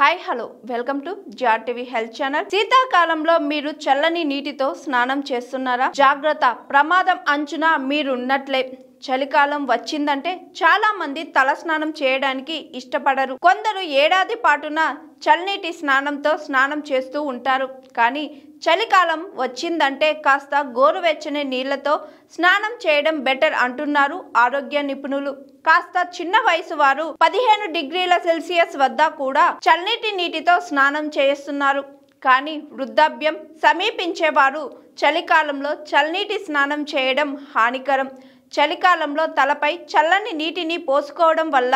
hi hello welcome to జార్ TV health channel శీతాకాలంలో మీరు చల్లని నీటితో స్నానం చేస్తున్నారా జాగ్రత్త ప్రమాదం అంచున మీరున్నట్లే చలికాలం వచ్చిందంటే చాలామంది తలస్నానం చేయడానికి ఇష్టపడరు కొందరు ఏడాది పాటున చల్నీటి స్నానంతో స్నానం చేస్తూ ఉంటారు కానీ చలికాలం వచ్చిందంటే కాస్త గోరువెచ్చని నీళ్లతో స్నానం చేయడం బెటర్ అంటున్నారు ఆరోగ్య నిపుణులు కాస్త చిన్న వయసు వారు పదిహేను డిగ్రీల సెల్సియస్ వద్ద కూడా చల్నీటి నీటితో స్నానం చేస్తున్నారు కానీ వృద్ధాప్యం సమీపించేవారు చలికాలంలో చల్నీటి స్నానం చేయడం హానికరం చలికాలంలో తలపై చల్లని నీటిని పోసుకోవడం వల్ల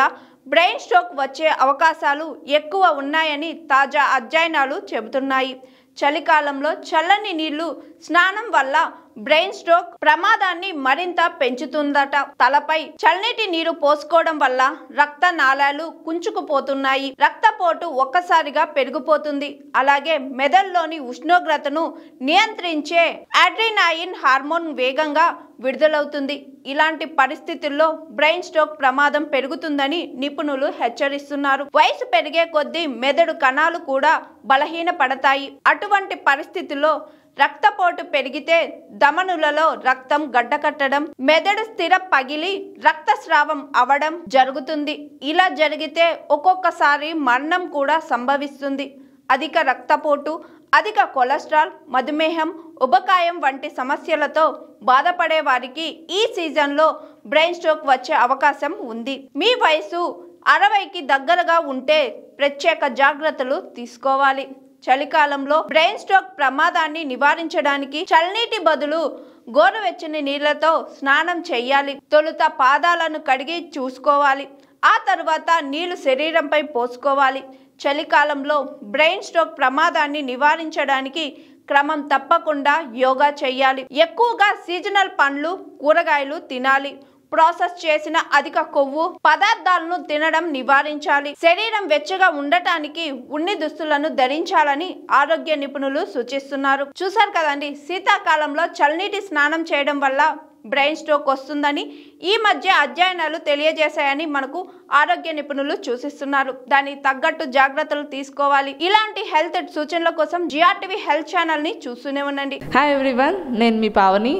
బ్రెయిన్ స్ట్రోక్ వచ్చే అవకాశాలు ఎక్కువ ఉన్నాయని తాజా అధ్యయనాలు చెబుతున్నాయి చలికాలంలో చల్లని నీళ్లు స్నానం వల్ల బ్రెయిన్ స్ట్రోక్ ప్రమాదాన్ని మరింత పెంచుతుందట తలపై చల్లటి నీరు పోసుకోవడం వల్ల రక్త నాళాలు కుంచుకుపోతున్నాయి రక్తపోటు ఒక్కసారిగా పెరిగిపోతుంది అలాగే మెదడులోని ఉష్ణోగ్రతను నియంత్రించే అడ్రినాయిన్ హార్మోన్ వేగంగా విడుదలవుతుంది ఇలాంటి పరిస్థితుల్లో బ్రెయిన్ స్ట్రోక్ ప్రమాదం పెరుగుతుందని నిపుణులు హెచ్చరిస్తున్నారు వయసు పెరిగే కొద్దీ మెదడు కణాలు కూడా బలహీనపడతాయి అటు అటువంటి పరిస్థితుల్లో రక్తపోటు పెరిగితే దమనులలో రక్తం గడ్డకట్టడం మెదడు స్థిర పగిలి రక్తస్రావం అవడం జరుగుతుంది ఇలా జరిగితే ఒక్కొక్కసారి మరణం కూడా సంభవిస్తుంది అధిక రక్తపోటు అధిక కొలెస్ట్రాల్ మధుమేహం ఉబకాయం వంటి సమస్యలతో బాధపడే వారికి ఈ సీజన్లో బ్రెయిన్ స్ట్రోక్ వచ్చే అవకాశం ఉంది మీ వయసు అరవైకి దగ్గరగా ఉంటే ప్రత్యేక జాగ్రత్తలు తీసుకోవాలి చలికాలంలో బ్రెయిన్ స్ట్రోక్ ప్రమాదాన్ని నివారించడానికి చల్నీటి బదులు గోరువెచ్చని నీళ్లతో స్నానం చేయాలి తొలుత పాదాలను కడిగి చూసుకోవాలి ఆ తర్వాత నీళ్లు శరీరంపై పోసుకోవాలి చలికాలంలో బ్రెయిన్ స్ట్రోక్ ప్రమాదాన్ని నివారించడానికి క్రమం తప్పకుండా యోగా చేయాలి ఎక్కువగా సీజనల్ పండ్లు కూరగాయలు తినాలి ప్రాసెస్ చేసిన అధిక కొవ్వు పదార్థాలను తినడం నివారించాలి శరీరం వెచ్చగా ఉండటానికి ఉన్ని దుస్తులను ధరించాలని ఆరోగ్య నిపుణులు సూచిస్తున్నారు చూశారు కదండి శీతాకాలంలో చల్నీటి స్నానం చేయడం వల్ల బ్రెయిన్ స్ట్రోక్ వస్తుందని ఈ మధ్య అధ్యయనాలు తెలియజేశాయని మనకు ఆరోగ్య నిపుణులు సూచిస్తున్నారు దానికి తగ్గట్టు జాగ్రత్తలు తీసుకోవాలి ఇలాంటి హెల్త్ సూచనల కోసం జిఆర్టీవీ హెల్త్ ఛానల్ని చూస్తూనే ఉండండి హాయ్ ఎవ్రీవన్ నేను మీ Pavani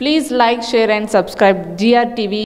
please like share and subscribe GRTV